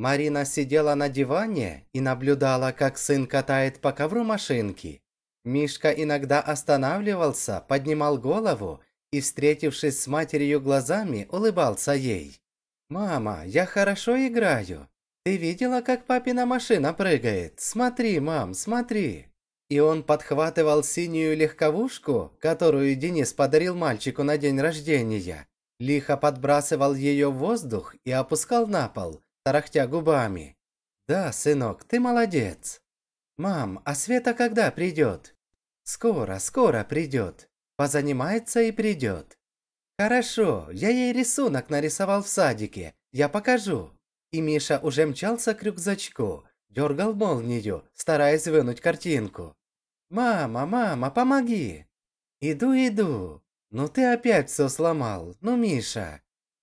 Марина сидела на диване и наблюдала, как сын катает по ковру машинки. Мишка иногда останавливался, поднимал голову и, встретившись с матерью глазами, улыбался ей. «Мама, я хорошо играю. Ты видела, как папина машина прыгает? Смотри, мам, смотри!» И он подхватывал синюю легковушку, которую Денис подарил мальчику на день рождения, лихо подбрасывал ее в воздух и опускал на пол, тарахтя губами. «Да, сынок, ты молодец!» «Мам, а Света когда придет?» «Скоро, скоро придет. Позанимается и придет». «Хорошо, я ей рисунок нарисовал в садике. Я покажу». И Миша уже мчался к рюкзачку, дергал молнию, стараясь вынуть картинку. «Мама, мама, помоги!» «Иду, иду!» «Ну ты опять все сломал, ну Миша!»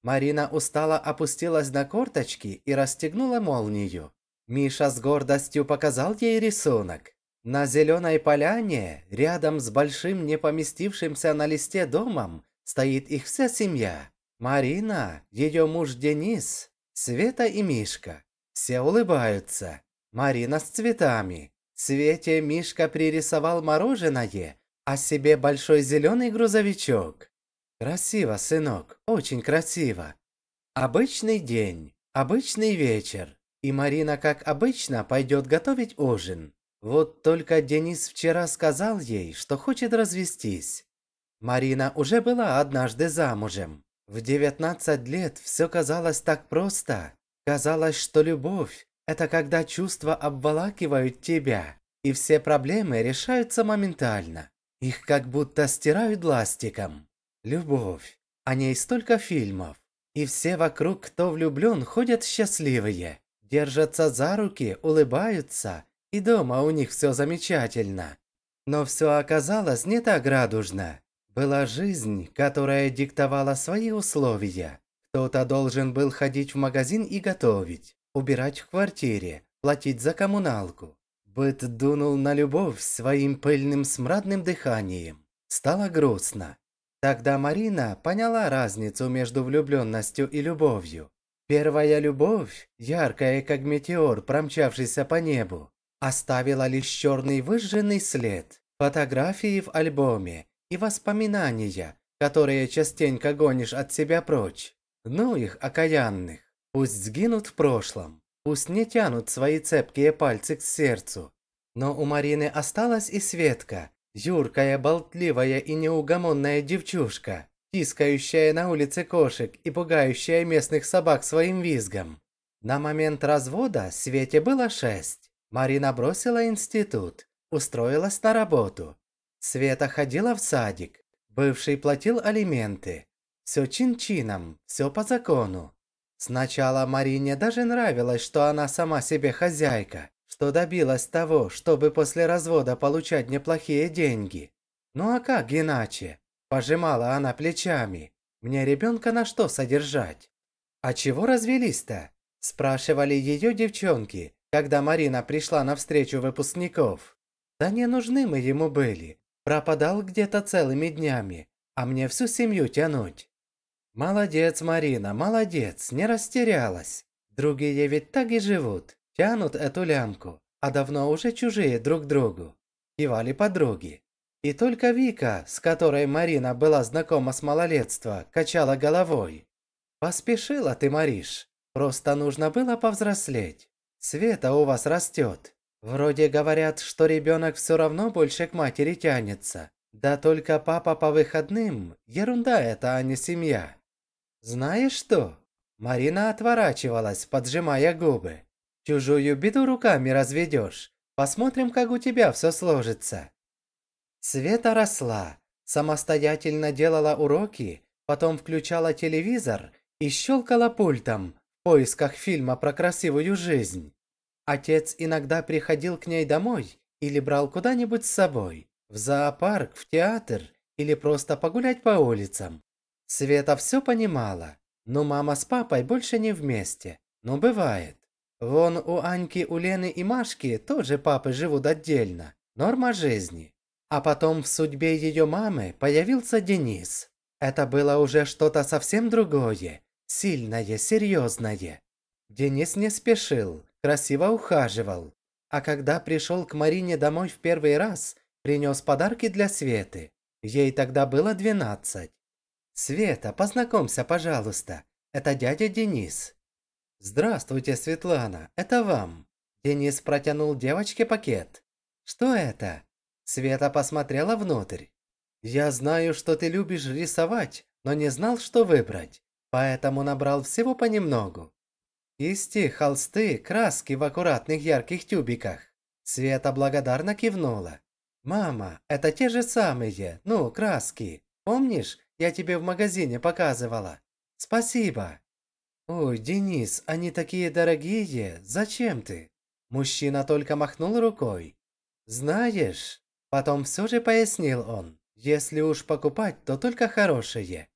Марина устало опустилась на корточки и расстегнула молнию. Миша с гордостью показал ей рисунок. На зеленой поляне, рядом с большим не поместившимся на листе домом, стоит их вся семья. Марина, ее муж Денис, Света и Мишка. Все улыбаются. Марина с цветами. Свете Мишка пририсовал мороженое, а себе большой зеленый грузовичок. Красиво, сынок, очень красиво. Обычный день, обычный вечер. И Марина, как обычно, пойдет готовить ужин. Вот только Денис вчера сказал ей, что хочет развестись. Марина уже была однажды замужем. В 19 лет все казалось так просто. Казалось, что любовь – это когда чувства обволакивают тебя, и все проблемы решаются моментально. Их как будто стирают ластиком. Любовь. О а ней столько фильмов. И все вокруг, кто влюблен, ходят счастливые. Держатся за руки, улыбаются, и дома у них все замечательно. Но все оказалось не так радужно. Была жизнь, которая диктовала свои условия. Кто-то должен был ходить в магазин и готовить, убирать в квартире, платить за коммуналку. Быт дунул на любовь своим пыльным смрадным дыханием. Стало грустно. Тогда Марина поняла разницу между влюбленностью и любовью. Первая любовь, яркая как метеор, промчавшийся по небу, оставила лишь черный выжженный след, фотографии в альбоме и воспоминания, которые частенько гонишь от себя прочь. Ну их, окаянных, пусть сгинут в прошлом, пусть не тянут свои цепкие пальцы к сердцу. Но у Марины осталась и Светка, Юркая, болтливая и неугомонная девчушка, тискающая на улице кошек и пугающая местных собак своим визгом. На момент развода Свете было шесть. Марина бросила институт, устроилась на работу. Света ходила в садик, бывший платил алименты. Все чин-чином, все по закону. Сначала Марине даже нравилось, что она сама себе хозяйка что добилась того, чтобы после развода получать неплохие деньги. Ну а как иначе? Пожимала она плечами. Мне ребенка на что содержать? А чего развелись-то? Спрашивали ее девчонки, когда Марина пришла на встречу выпускников. Да не нужны мы ему были. Пропадал где-то целыми днями, а мне всю семью тянуть. Молодец, Марина, молодец, не растерялась. Другие ведь так и живут. Тянут эту лямку, а давно уже чужие друг другу. Кивали подруги. И только Вика, с которой Марина была знакома с малолетства, качала головой. «Поспешила ты, Мариш. Просто нужно было повзрослеть. Света у вас растет. Вроде говорят, что ребенок все равно больше к матери тянется. Да только папа по выходным – ерунда это, а не семья». «Знаешь что?» Марина отворачивалась, поджимая губы. Чужую беду руками разведешь. Посмотрим, как у тебя все сложится». Света росла, самостоятельно делала уроки, потом включала телевизор и щелкала пультом в поисках фильма про красивую жизнь. Отец иногда приходил к ней домой или брал куда-нибудь с собой, в зоопарк, в театр или просто погулять по улицам. Света все понимала, но мама с папой больше не вместе, но бывает. Вон у Аньки, у Лены и Машки тоже папы живут отдельно. Норма жизни. А потом в судьбе ее мамы появился Денис. Это было уже что-то совсем другое. Сильное, серьезное. Денис не спешил, красиво ухаживал. А когда пришел к Марине домой в первый раз, принес подарки для Светы. Ей тогда было 12. «Света, познакомься, пожалуйста. Это дядя Денис. «Здравствуйте, Светлана, это вам!» Денис протянул девочке пакет. «Что это?» Света посмотрела внутрь. «Я знаю, что ты любишь рисовать, но не знал, что выбрать, поэтому набрал всего понемногу. Кисти, холсты, краски в аккуратных ярких тюбиках». Света благодарно кивнула. «Мама, это те же самые, ну, краски. Помнишь, я тебе в магазине показывала? Спасибо!» «Ой, Денис, они такие дорогие, зачем ты?» Мужчина только махнул рукой. «Знаешь...» Потом все же пояснил он, если уж покупать, то только хорошие.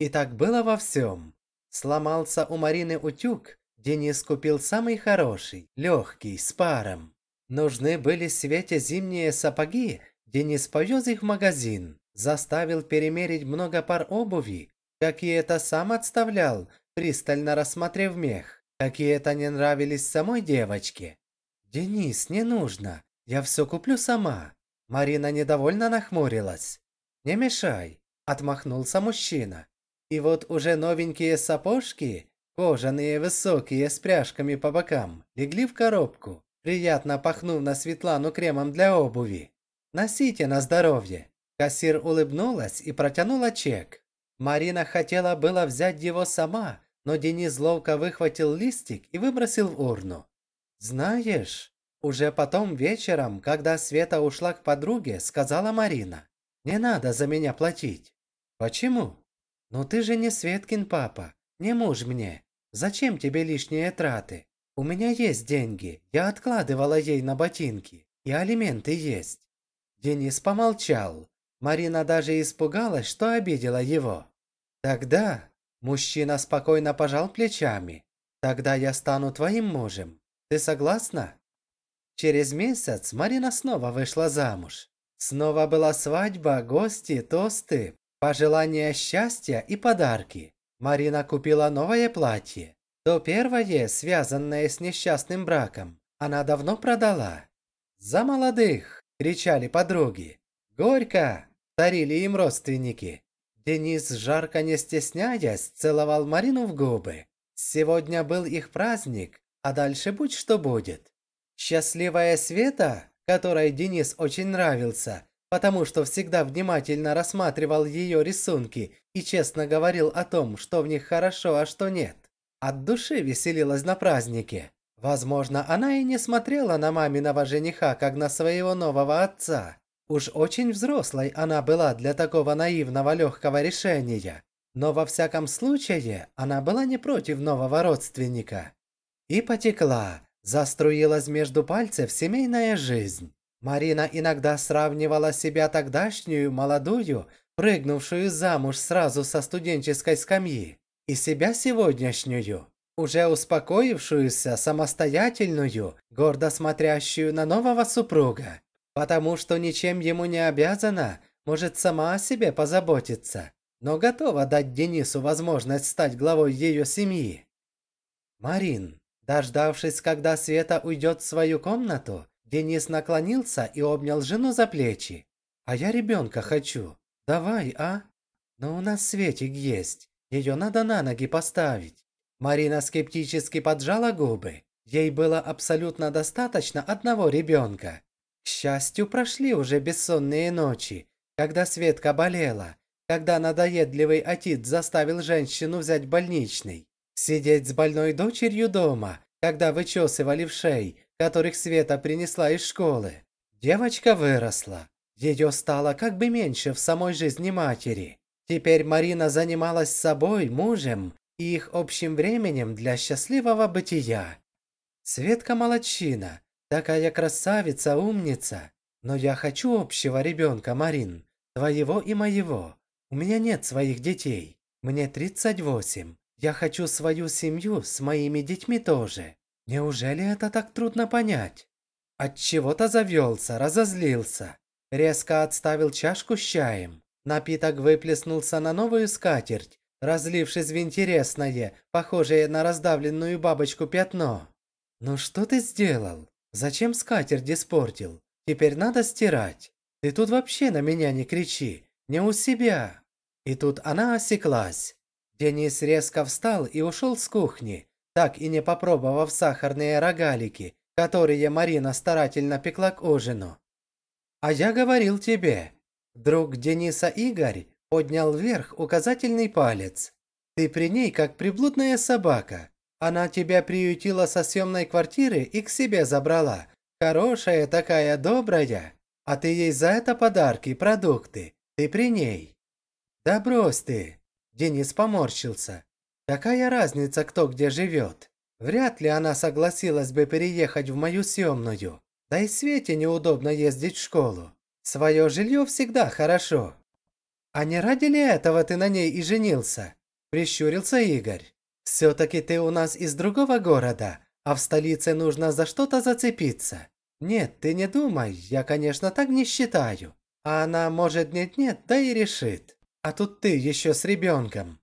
И так было во всем. Сломался у Марины утюг, Денис купил самый хороший, легкий, с паром. Нужны были Свете зимние сапоги, Денис повез их в магазин, заставил перемерить много пар обуви, какие-то сам отставлял, пристально рассмотрев мех. какие это не нравились самой девочке. «Денис, не нужно. Я все куплю сама». Марина недовольно нахмурилась. «Не мешай», – отмахнулся мужчина. И вот уже новенькие сапожки, кожаные высокие с пряжками по бокам, легли в коробку, приятно пахнув на Светлану кремом для обуви. «Носите на здоровье!» Кассир улыбнулась и протянула чек. Марина хотела было взять его сама, но Денис ловко выхватил листик и выбросил в урну. «Знаешь, уже потом вечером, когда Света ушла к подруге, сказала Марина, «Не надо за меня платить». «Почему?» «Ну ты же не Светкин папа, не муж мне. Зачем тебе лишние траты? У меня есть деньги, я откладывала ей на ботинки, и алименты есть». Денис помолчал. Марина даже испугалась, что обидела его. «Тогда Мужчина спокойно пожал плечами. «Тогда я стану твоим мужем. Ты согласна?» Через месяц Марина снова вышла замуж. Снова была свадьба, гости, тосты, пожелания счастья и подарки. Марина купила новое платье. То первое, связанное с несчастным браком, она давно продала. «За молодых!» – кричали подруги. «Горько!» – тарили им родственники. Денис, жарко не стесняясь, целовал Марину в губы. Сегодня был их праздник, а дальше будь что будет. Счастливая Света, которой Денис очень нравился, потому что всегда внимательно рассматривал ее рисунки и честно говорил о том, что в них хорошо, а что нет. От души веселилась на празднике. Возможно, она и не смотрела на маминого жениха, как на своего нового отца. Уж очень взрослой она была для такого наивного легкого решения, но во всяком случае она была не против нового родственника. И потекла, заструилась между пальцев семейная жизнь. Марина иногда сравнивала себя тогдашнюю молодую, прыгнувшую замуж сразу со студенческой скамьи, и себя сегодняшнюю, уже успокоившуюся, самостоятельную, гордо смотрящую на нового супруга потому что ничем ему не обязана, может сама о себе позаботиться, но готова дать Денису возможность стать главой ее семьи. Марин, дождавшись, когда Света уйдет в свою комнату, Денис наклонился и обнял жену за плечи. «А я ребенка хочу. Давай, а? Но у нас Светик есть. Ее надо на ноги поставить». Марина скептически поджала губы. Ей было абсолютно достаточно одного ребенка. К счастью, прошли уже бессонные ночи, когда Светка болела, когда надоедливый отец заставил женщину взять больничный, сидеть с больной дочерью дома, когда вычесывали в шеи, которых Света принесла из школы. Девочка выросла. Ее стало как бы меньше в самой жизни матери. Теперь Марина занималась собой, мужем и их общим временем для счастливого бытия. Светка молодчина – Такая красавица, умница. Но я хочу общего ребенка, Марин. Твоего и моего. У меня нет своих детей. Мне 38. Я хочу свою семью с моими детьми тоже. Неужели это так трудно понять? От чего-то завелся, разозлился. Резко отставил чашку с чаем. Напиток выплеснулся на новую скатерть, разлившись в интересное, похожее на раздавленную бабочку пятно. «Ну что ты сделал? Зачем скатерть испортил? Теперь надо стирать. Ты тут вообще на меня не кричи, не у себя. И тут она осеклась. Денис резко встал и ушел с кухни, так и не попробовав сахарные рогалики, которые Марина старательно пекла к ужину. «А я говорил тебе». Друг Дениса Игорь поднял вверх указательный палец. «Ты при ней как приблудная собака. Она тебя приютила со съемной квартиры и к себе забрала. Хорошая такая, добрая. А ты ей за это подарки, продукты. Ты при ней». «Да брось ты!» Денис поморщился. «Какая разница, кто где живет? Вряд ли она согласилась бы переехать в мою съемную. Да и Свете неудобно ездить в школу. Свое жилье всегда хорошо». «А не ради ли этого ты на ней и женился?» – прищурился Игорь. «Все-таки ты у нас из другого города, а в столице нужно за что-то зацепиться. Нет, ты не думай, я, конечно, так не считаю. А она, может, нет-нет, да и решит. А тут ты еще с ребенком».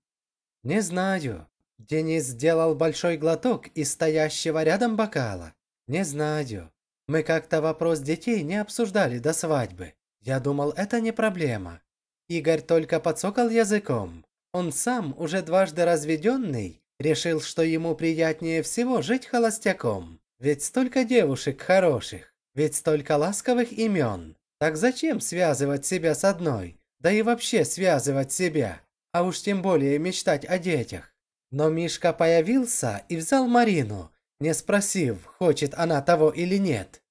«Не знаю». Денис сделал большой глоток из стоящего рядом бокала. «Не знаю. Мы как-то вопрос детей не обсуждали до свадьбы. Я думал, это не проблема». Игорь только подсокал языком. Он сам, уже дважды разведенный, Решил, что ему приятнее всего жить холостяком. Ведь столько девушек хороших, ведь столько ласковых имен. Так зачем связывать себя с одной? Да и вообще связывать себя. А уж тем более мечтать о детях. Но Мишка появился и взял Марину, не спросив, хочет она того или нет.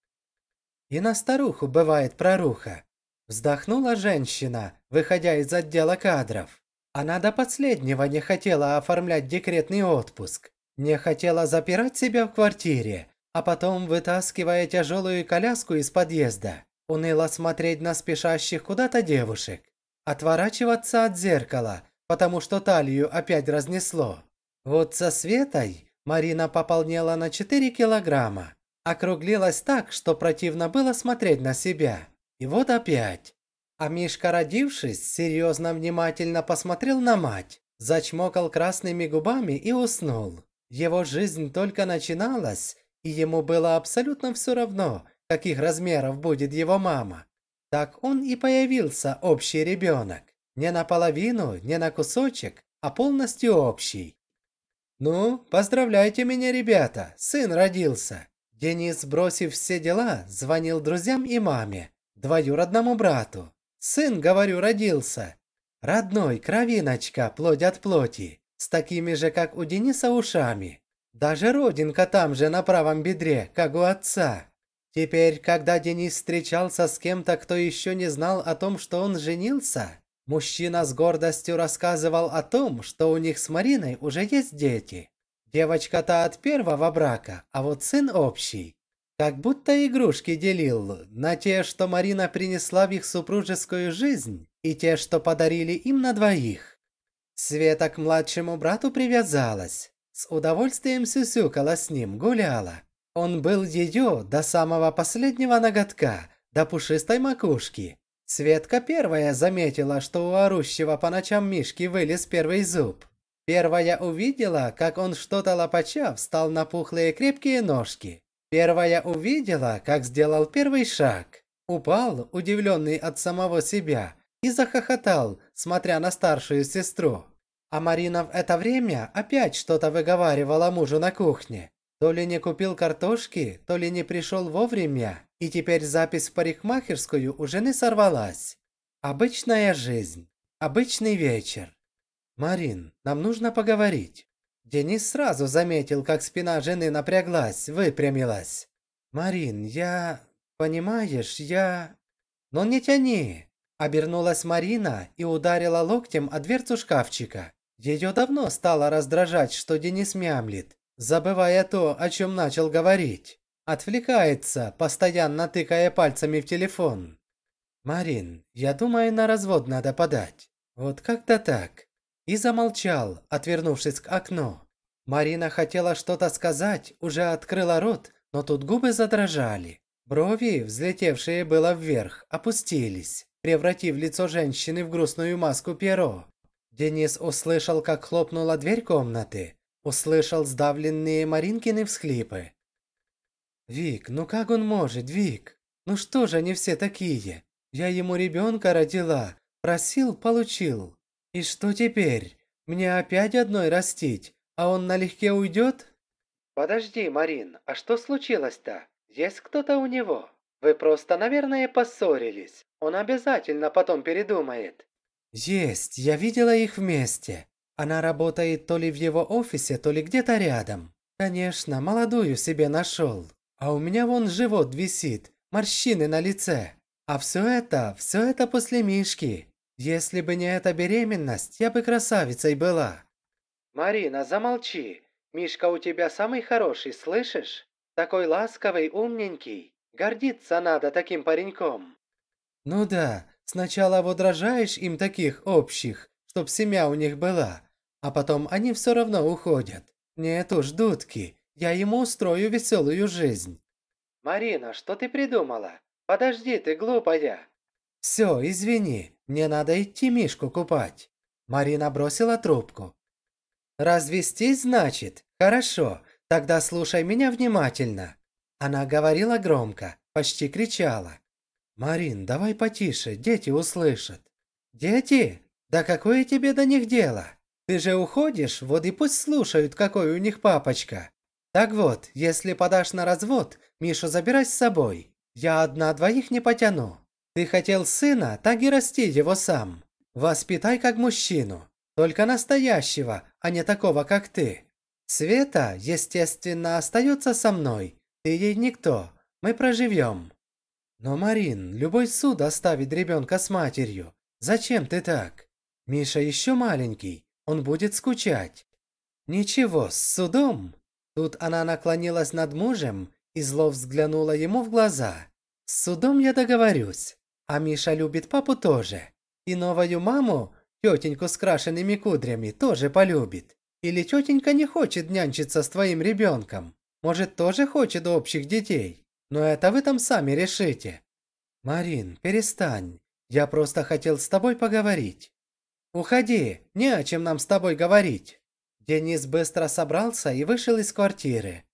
И на старуху бывает проруха. Вздохнула женщина, выходя из отдела кадров. Она до последнего не хотела оформлять декретный отпуск. Не хотела запирать себя в квартире, а потом, вытаскивая тяжелую коляску из подъезда, уныло смотреть на спешащих куда-то девушек. Отворачиваться от зеркала, потому что талию опять разнесло. Вот со Светой Марина пополнела на 4 килограмма. Округлилась так, что противно было смотреть на себя. И вот опять. А Мишка, родившись, серьезно внимательно посмотрел на мать, зачмокал красными губами и уснул. Его жизнь только начиналась, и ему было абсолютно все равно, каких размеров будет его мама. Так он и появился общий ребенок. Не наполовину, не на кусочек, а полностью общий. «Ну, поздравляйте меня, ребята, сын родился!» Денис, бросив все дела, звонил друзьям и маме, двоюродному брату. Сын, говорю, родился. Родной, кровиночка, плоть от плоти, с такими же, как у Дениса, ушами. Даже родинка там же, на правом бедре, как у отца. Теперь, когда Денис встречался с кем-то, кто еще не знал о том, что он женился, мужчина с гордостью рассказывал о том, что у них с Мариной уже есть дети. Девочка-то от первого брака, а вот сын общий. Как будто игрушки делил на те, что Марина принесла в их супружескую жизнь, и те, что подарили им на двоих. Света к младшему брату привязалась, с удовольствием сюсюкала с ним, гуляла. Он был ее до самого последнего ноготка, до пушистой макушки. Светка первая заметила, что у орущего по ночам Мишки вылез первый зуб. Первая увидела, как он что-то лопача встал на пухлые крепкие ножки, Первая увидела, как сделал первый шаг. Упал, удивленный от самого себя, и захохотал, смотря на старшую сестру. А Марина в это время опять что-то выговаривала мужу на кухне. То ли не купил картошки, то ли не пришел вовремя, и теперь запись в парикмахерскую уже не сорвалась. Обычная жизнь. Обычный вечер. «Марин, нам нужно поговорить». Денис сразу заметил, как спина жены напряглась, выпрямилась. «Марин, я... понимаешь, я...» «Ну не тяни!» Обернулась Марина и ударила локтем о дверцу шкафчика. Ее давно стало раздражать, что Денис мямлит, забывая то, о чем начал говорить. Отвлекается, постоянно тыкая пальцами в телефон. «Марин, я думаю, на развод надо подать. Вот как-то так и замолчал, отвернувшись к окну. Марина хотела что-то сказать, уже открыла рот, но тут губы задрожали. Брови, взлетевшие было вверх, опустились, превратив лицо женщины в грустную маску перо. Денис услышал, как хлопнула дверь комнаты, услышал сдавленные Маринкины всхлипы. «Вик, ну как он может, Вик? Ну что же они все такие? Я ему ребенка родила, просил – получил. «И что теперь? Мне опять одной растить, а он налегке уйдет?» «Подожди, Марин, а что случилось-то? Есть кто-то у него? Вы просто, наверное, поссорились. Он обязательно потом передумает». «Есть, я видела их вместе. Она работает то ли в его офисе, то ли где-то рядом. Конечно, молодую себе нашел. А у меня вон живот висит, морщины на лице. А все это, все это после Мишки. Если бы не эта беременность, я бы красавицей была. Марина, замолчи. Мишка у тебя самый хороший, слышишь? Такой ласковый, умненький. Гордиться надо таким пареньком. Ну да, сначала водражаешь им таких общих, чтоб семья у них была, а потом они все равно уходят. Нет уж, дудки, я ему устрою веселую жизнь. Марина, что ты придумала? Подожди, ты глупая. Все, извини, мне надо идти Мишку купать». Марина бросила трубку. «Развестись, значит? Хорошо. Тогда слушай меня внимательно». Она говорила громко, почти кричала. «Марин, давай потише, дети услышат». «Дети? Да какое тебе до них дело? Ты же уходишь, вот и пусть слушают, какой у них папочка. Так вот, если подашь на развод, Мишу забирай с собой. Я одна двоих не потяну. Ты хотел сына, так и расти его сам. Воспитай как мужчину, только настоящего, а не такого, как ты. Света, естественно, остается со мной. Ты ей никто. Мы проживем. Но, Марин, любой суд оставит ребенка с матерью. Зачем ты так? Миша еще маленький, он будет скучать. Ничего, с судом. Тут она наклонилась над мужем и зло взглянула ему в глаза. С судом я договорюсь. А Миша любит папу тоже. И новую маму, тетеньку с крашенными кудрями, тоже полюбит. Или тетенька не хочет нянчиться с твоим ребенком. Может, тоже хочет общих детей. Но это вы там сами решите. Марин, перестань. Я просто хотел с тобой поговорить. Уходи, не о чем нам с тобой говорить. Денис быстро собрался и вышел из квартиры.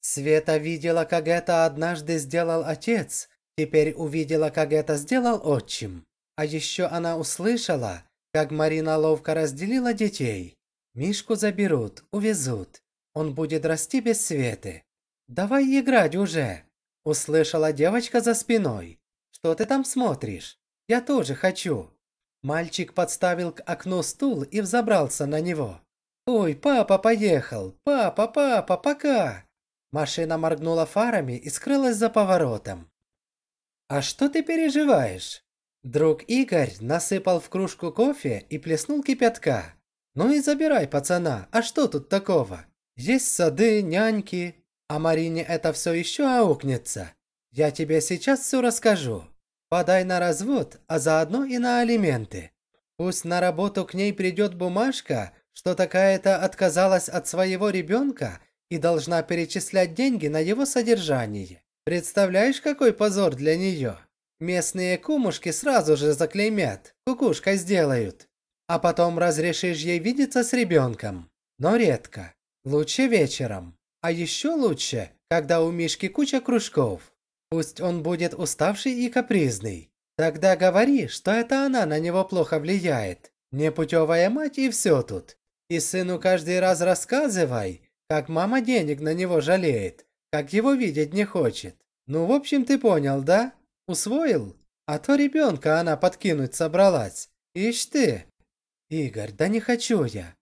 Света видела, как это однажды сделал отец – Теперь увидела, как это сделал отчим. А еще она услышала, как Марина ловко разделила детей. Мишку заберут, увезут. Он будет расти без Светы. «Давай играть уже!» Услышала девочка за спиной. «Что ты там смотришь? Я тоже хочу!» Мальчик подставил к окну стул и взобрался на него. «Ой, папа поехал! Папа, папа, пока!» Машина моргнула фарами и скрылась за поворотом. «А что ты переживаешь?» Друг Игорь насыпал в кружку кофе и плеснул кипятка. «Ну и забирай, пацана, а что тут такого? Есть сады, няньки, а Марине это все еще аукнется. Я тебе сейчас все расскажу. Подай на развод, а заодно и на алименты. Пусть на работу к ней придет бумажка, что такая-то отказалась от своего ребенка и должна перечислять деньги на его содержание. Представляешь, какой позор для нее? Местные кумушки сразу же заклеймят, кукушкой сделают. А потом разрешишь ей видеться с ребенком. Но редко. Лучше вечером. А еще лучше, когда у Мишки куча кружков. Пусть он будет уставший и капризный. Тогда говори, что это она на него плохо влияет. Непутевая мать и все тут. И сыну каждый раз рассказывай, как мама денег на него жалеет как его видеть не хочет. Ну, в общем, ты понял, да? Усвоил? А то ребенка она подкинуть собралась. Ишь ты! Игорь, да не хочу я.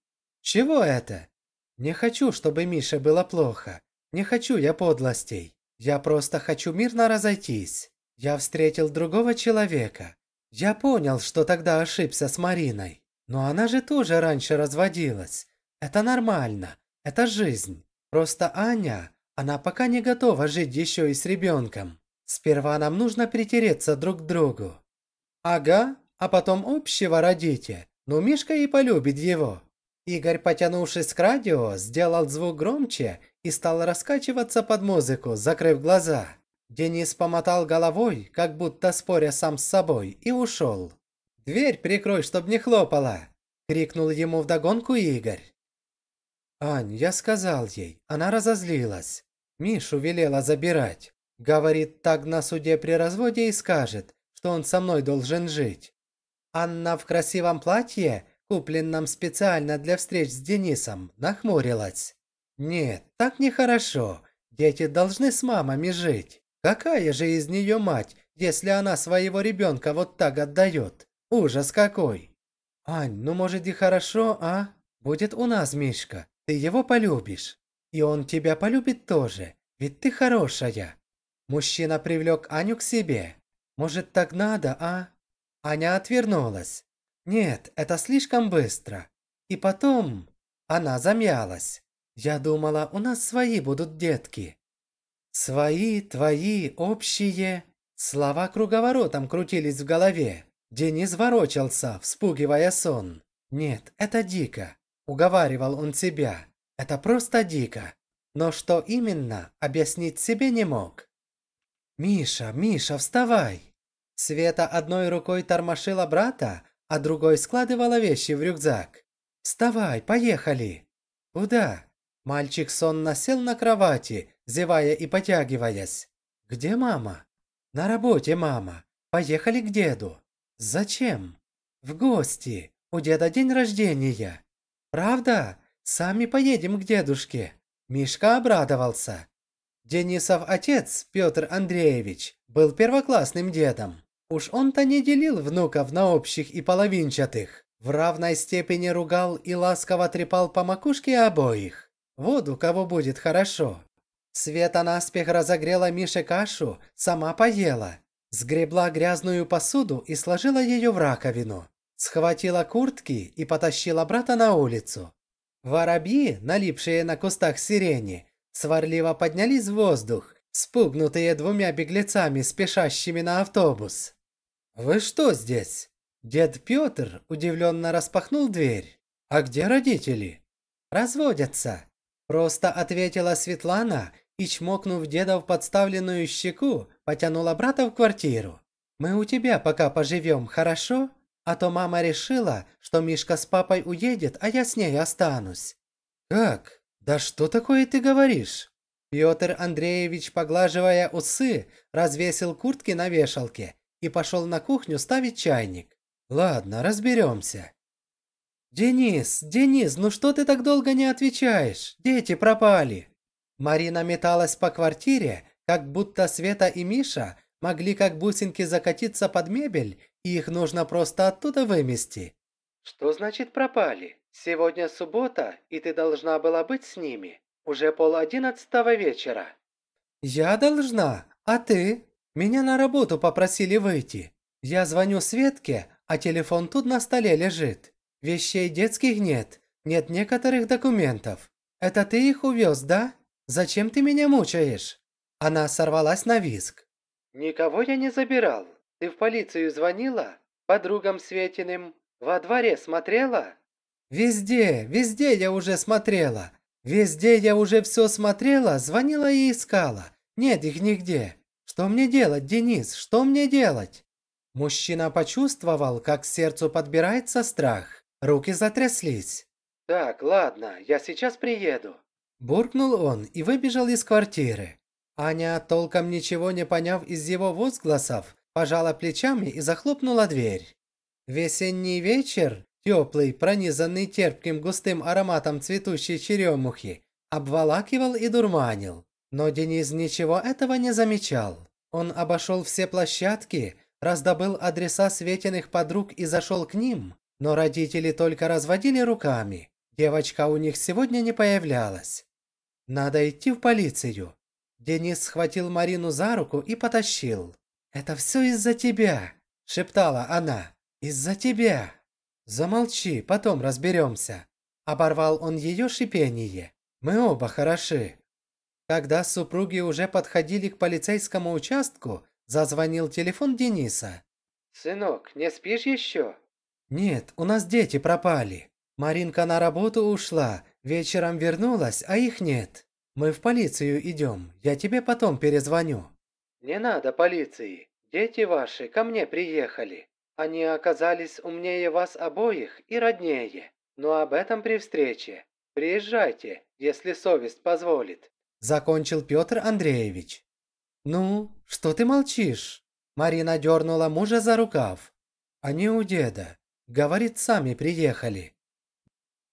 Чего это? Не хочу, чтобы Мише было плохо. Не хочу я подлостей. Я просто хочу мирно разойтись. Я встретил другого человека. Я понял, что тогда ошибся с Мариной. Но она же тоже раньше разводилась. Это нормально. Это жизнь. Просто Аня, она пока не готова жить еще и с ребенком. Сперва нам нужно притереться друг к другу. Ага, а потом общего родите. Ну, Мишка и полюбит его. Игорь, потянувшись к радио, сделал звук громче и стал раскачиваться под музыку, закрыв глаза. Денис помотал головой, как будто споря сам с собой, и ушел. «Дверь прикрой, чтоб не хлопала!» – крикнул ему вдогонку Игорь. «Ань, я сказал ей, она разозлилась. Мишу велела забирать. Говорит так на суде при разводе и скажет, что он со мной должен жить. Анна в красивом платье, купленном специально для встреч с Денисом, нахмурилась. «Нет, так нехорошо. Дети должны с мамами жить. Какая же из нее мать, если она своего ребенка вот так отдает? Ужас какой!» «Ань, ну может и хорошо, а? Будет у нас Мишка. Ты его полюбишь». И он тебя полюбит тоже, ведь ты хорошая. Мужчина привлек Аню к себе. Может, так надо, а? Аня отвернулась. Нет, это слишком быстро. И потом... Она замялась. Я думала, у нас свои будут детки. Свои, твои, общие... Слова круговоротом крутились в голове. Денис ворочался, вспугивая сон. Нет, это дико. Уговаривал он себя. Это просто дико. Но что именно, объяснить себе не мог. «Миша, Миша, вставай!» Света одной рукой тормошила брата, а другой складывала вещи в рюкзак. «Вставай, поехали!» «Куда?» Мальчик сонно сел на кровати, зевая и потягиваясь. «Где мама?» «На работе, мама. Поехали к деду». «Зачем?» «В гости. У деда день рождения». «Правда? Сами поедем к дедушке. Мишка обрадовался. Денисов отец, Пётр Андреевич, был первоклассным дедом. Уж он-то не делил внуков на общих и половинчатых. В равной степени ругал и ласково трепал по макушке обоих. Вот у кого будет хорошо. Света наспех разогрела Мише кашу, сама поела. Сгребла грязную посуду и сложила ее в раковину. Схватила куртки и потащила брата на улицу. Воробьи, налипшие на кустах сирени, сварливо поднялись в воздух, спугнутые двумя беглецами, спешащими на автобус. «Вы что здесь?» Дед Пётр удивленно распахнул дверь. «А где родители?» «Разводятся», – просто ответила Светлана и, чмокнув деда в подставленную щеку, потянула брата в квартиру. «Мы у тебя пока поживем, хорошо?» А то мама решила, что Мишка с папой уедет, а я с ней останусь». «Как? Да что такое ты говоришь?» Пётр Андреевич, поглаживая усы, развесил куртки на вешалке и пошел на кухню ставить чайник. «Ладно, разберемся. «Денис, Денис, ну что ты так долго не отвечаешь? Дети пропали!» Марина металась по квартире, как будто Света и Миша могли как бусинки закатиться под мебель их нужно просто оттуда вымести. Что значит пропали? Сегодня суббота, и ты должна была быть с ними. Уже пол одиннадцатого вечера. Я должна, а ты? Меня на работу попросили выйти. Я звоню Светке, а телефон тут на столе лежит. Вещей детских нет, нет некоторых документов. Это ты их увез, да? Зачем ты меня мучаешь? Она сорвалась на виск. Никого я не забирал. Ты в полицию звонила? Подругам Светиным? Во дворе смотрела?» «Везде, везде я уже смотрела. Везде я уже все смотрела, звонила и искала. Нет их нигде. Что мне делать, Денис? Что мне делать?» Мужчина почувствовал, как к сердцу подбирается страх. Руки затряслись. «Так, ладно, я сейчас приеду». Буркнул он и выбежал из квартиры. Аня, толком ничего не поняв из его возгласов, пожала плечами и захлопнула дверь. Весенний вечер, теплый, пронизанный терпким густым ароматом цветущей черемухи, обволакивал и дурманил. Но Денис ничего этого не замечал. Он обошел все площадки, раздобыл адреса Светиных подруг и зашел к ним, но родители только разводили руками. Девочка у них сегодня не появлялась. Надо идти в полицию. Денис схватил Марину за руку и потащил. «Это все из-за тебя!» – шептала она. «Из-за тебя!» «Замолчи, потом разберемся!» Оборвал он ее шипение. «Мы оба хороши!» Когда супруги уже подходили к полицейскому участку, зазвонил телефон Дениса. «Сынок, не спишь еще?» «Нет, у нас дети пропали. Маринка на работу ушла, вечером вернулась, а их нет. Мы в полицию идем, я тебе потом перезвоню». «Не надо полиции. Дети ваши ко мне приехали. Они оказались умнее вас обоих и роднее. Но об этом при встрече. Приезжайте, если совесть позволит». Закончил Петр Андреевич. «Ну, что ты молчишь?» Марина дернула мужа за рукав. «Они у деда. Говорит, сами приехали».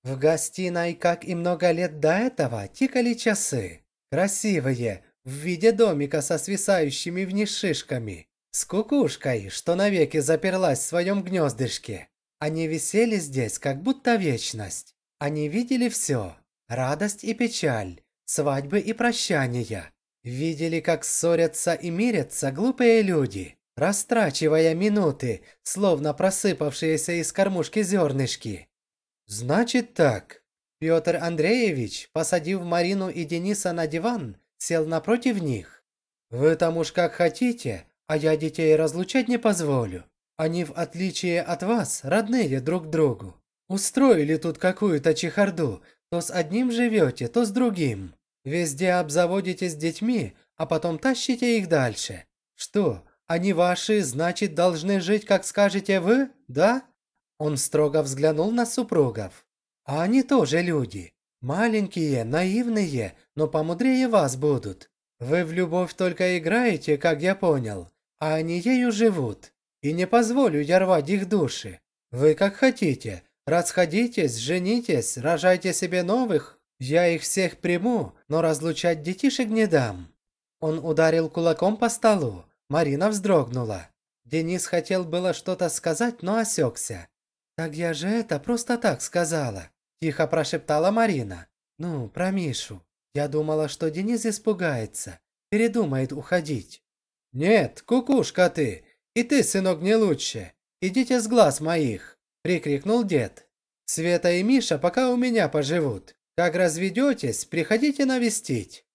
В гостиной, как и много лет до этого, тикали часы. Красивые, в виде домика со свисающими вниз шишками, с кукушкой, что навеки заперлась в своем гнездышке. Они висели здесь, как будто вечность. Они видели все – радость и печаль, свадьбы и прощания. Видели, как ссорятся и мирятся глупые люди, растрачивая минуты, словно просыпавшиеся из кормушки зернышки. «Значит так». Петр Андреевич, посадив Марину и Дениса на диван, сел напротив них. «Вы там уж как хотите, а я детей разлучать не позволю. Они, в отличие от вас, родные друг другу. Устроили тут какую-то чехарду, то с одним живете, то с другим. Везде обзаводитесь детьми, а потом тащите их дальше. Что, они ваши, значит, должны жить, как скажете вы, да?» Он строго взглянул на супругов. «А они тоже люди. Маленькие, наивные, но помудрее вас будут. Вы в любовь только играете, как я понял, а они ею живут. И не позволю я рвать их души. Вы как хотите, расходитесь, женитесь, рожайте себе новых. Я их всех приму, но разлучать детишек не дам». Он ударил кулаком по столу. Марина вздрогнула. Денис хотел было что-то сказать, но осекся. «Так я же это просто так сказала. Тихо прошептала Марина. «Ну, про Мишу. Я думала, что Денис испугается, передумает уходить». «Нет, кукушка ты! И ты, сынок, не лучше! Идите с глаз моих!» – прикрикнул дед. «Света и Миша пока у меня поживут. Как разведетесь, приходите навестить».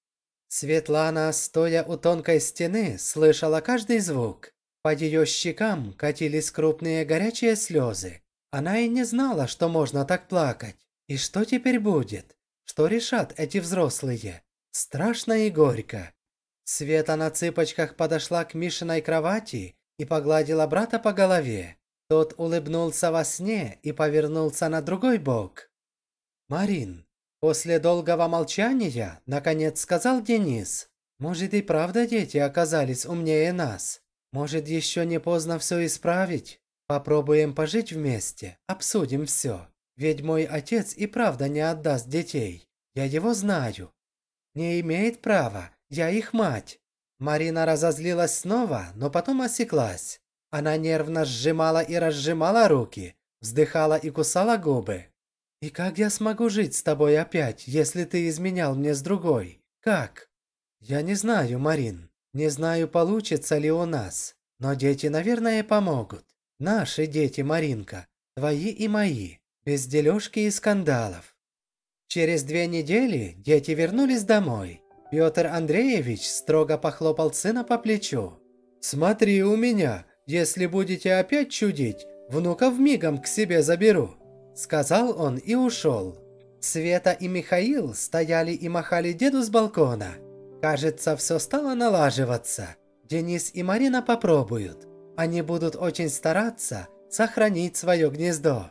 Светлана, стоя у тонкой стены, слышала каждый звук. По ее щекам катились крупные горячие слезы. Она и не знала, что можно так плакать. И что теперь будет? Что решат эти взрослые? Страшно и горько. Света на цыпочках подошла к Мишиной кровати и погладила брата по голове. Тот улыбнулся во сне и повернулся на другой бок. «Марин, после долгого молчания, наконец сказал Денис, может и правда дети оказались умнее нас. Может еще не поздно все исправить. Попробуем пожить вместе, обсудим все. Ведь мой отец и правда не отдаст детей. Я его знаю. Не имеет права. Я их мать. Марина разозлилась снова, но потом осеклась. Она нервно сжимала и разжимала руки, вздыхала и кусала губы. «И как я смогу жить с тобой опять, если ты изменял мне с другой? Как?» «Я не знаю, Марин. Не знаю, получится ли у нас. Но дети, наверное, помогут. Наши дети, Маринка. Твои и мои бездележки и скандалов. Через две недели дети вернулись домой. Петр Андреевич строго похлопал сына по плечу. «Смотри у меня, если будете опять чудить, внуков мигом к себе заберу», – сказал он и ушел. Света и Михаил стояли и махали деду с балкона. Кажется, все стало налаживаться. Денис и Марина попробуют. Они будут очень стараться сохранить свое гнездо.